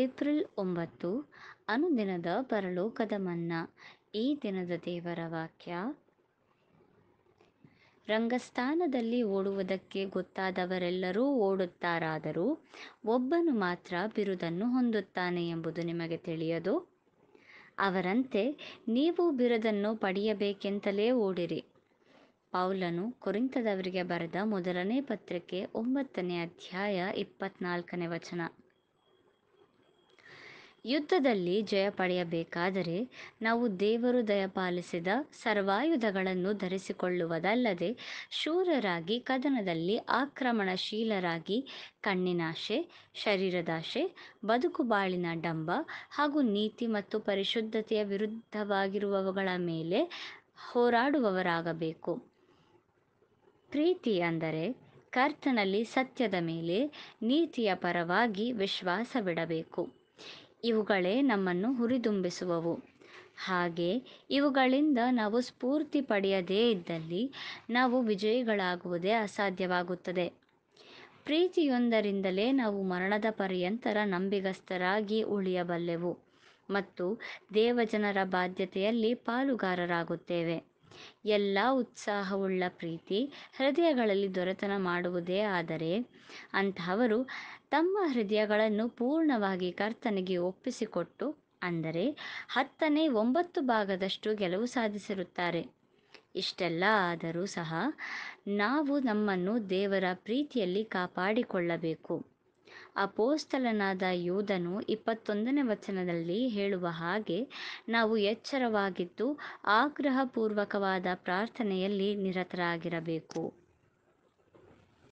April ಒಂಬತ್ತು ಅನುದಿನದ ಪರಲೋಕದ ಮನ್ನಾ ಈ ದಿನದ ದೇವರ ವಾಕ್ಯ ರಂಗಸ್ಥಾನದಲ್ಲಿ ಓಡುವುದಕ್ಕೆ ಗೊತ್ತಾದವರೆಲ್ಲರೂ ಓಡುತ್ತಾರಾದರೂ ಒಬ್ಬನು ಮಾತ್ರ ಬಿರುದನ್ನು ಹೊಂದುತ್ತಾನೆ ಎಂಬುದು ನಿಮಗೆ ತಿಳಿಯದು ಅವರಂತೆ ನೀವು ಬಿರುದನ್ನು ಪಡೆಯಬೇಕೆಂತಲೇ ಓಡಿರಿ ಪೌಲನು ಕೊರಿಂತದವರಿಗೆ ಬರೆದ ಮೊದಲನೇ ಪತ್ರಿಕೆ ಒಂಬತ್ತನೇ ಅಧ್ಯಾಯ ಇಪ್ಪತ್ನಾಲ್ಕನೇ ವಚನ ಯುದ್ಧದಲ್ಲಿ ಜಯ ಪಡೆಯಬೇಕಾದರೆ ನಾವು ದೇವರು ದಯಪಾಲಿಸಿದ ಸರ್ವಾಯುಧಗಳನ್ನು ಧರಿಸಿಕೊಳ್ಳುವುದಲ್ಲದೆ ಶೂರರಾಗಿ ಕದನದಲ್ಲಿ ಆಕ್ರಮಣಶೀಲರಾಗಿ ಕಣ್ಣಿನಾಶೆ ಶರೀರದಾಶೆ ಬದುಕುಬಾಳಿನ ಡಂಬ ಹಾಗೂ ನೀತಿ ಮತ್ತು ಪರಿಶುದ್ಧತೆಯ ವಿರುದ್ಧವಾಗಿರುವವುಗಳ ಮೇಲೆ ಹೋರಾಡುವವರಾಗಬೇಕು ಪ್ರೀತಿ ಅಂದರೆ ಕರ್ತನಲ್ಲಿ ಸತ್ಯದ ಮೇಲೆ ನೀತಿಯ ಪರವಾಗಿ ವಿಶ್ವಾಸವಿಡಬೇಕು ಇವುಗಳೇ ನಮ್ಮನ್ನು ಹುರಿದುಂಬಿಸುವವು ಹಾಗೆ ಇವುಗಳಿಂದ ನಾವು ಸ್ಫೂರ್ತಿ ಪಡೆಯದೇ ಇದ್ದಲ್ಲಿ ನಾವು ವಿಜಯಿಗಳಾಗುವುದೇ ಅಸಾಧ್ಯವಾಗುತ್ತದೆ ಪ್ರೀತಿಯೊಂದರಿಂದಲೇ ನಾವು ಮರಣದ ಪರ್ಯಂತರ ನಂಬಿಗಸ್ತರಾಗಿ ಉಳಿಯಬಲ್ಲೆವು ಮತ್ತು ದೇವಜನರ ಬಾಧ್ಯತೆಯಲ್ಲಿ ಪಾಲುಗಾರರಾಗುತ್ತೇವೆ ಎಲ್ಲ ಉತ್ಸಾಹವುಳ್ಳ ಪ್ರೀತಿ ಹೃದಯಗಳಲ್ಲಿ ದೊರೆತನ ಮಾಡುವುದೇ ಆದರೆ ಅಂತಹವರು ತಮ್ಮ ಹೃದಯಗಳನ್ನು ಪೂರ್ಣವಾಗಿ ಕರ್ತನಿಗೆ ಒಪ್ಪಿಸಿಕೊಟ್ಟು ಅಂದರೆ ಹತ್ತನೇ ಒಂಬತ್ತು ಭಾಗದಷ್ಟು ಗೆಲುವು ಸಾಧಿಸಿರುತ್ತಾರೆ ಇಷ್ಟೆಲ್ಲ ಆದರೂ ಸಹ ನಾವು ನಮ್ಮನ್ನು ದೇವರ ಪ್ರೀತಿಯಲ್ಲಿ ಕಾಪಾಡಿಕೊಳ್ಳಬೇಕು ಅಪೋಸ್ತಲನಾದ ಯೋಧನು ಇಪ್ಪತ್ತೊಂದನೇ ವಚನದಲ್ಲಿ ಹೇಳುವ ಹಾಗೆ ನಾವು ಎಚ್ಚರವಾಗಿದ್ದು ಆಗ್ರಹಪೂರ್ವಕವಾದ ಪ್ರಾರ್ಥನೆಯಲ್ಲಿ ನಿರತರಾಗಿರಬೇಕು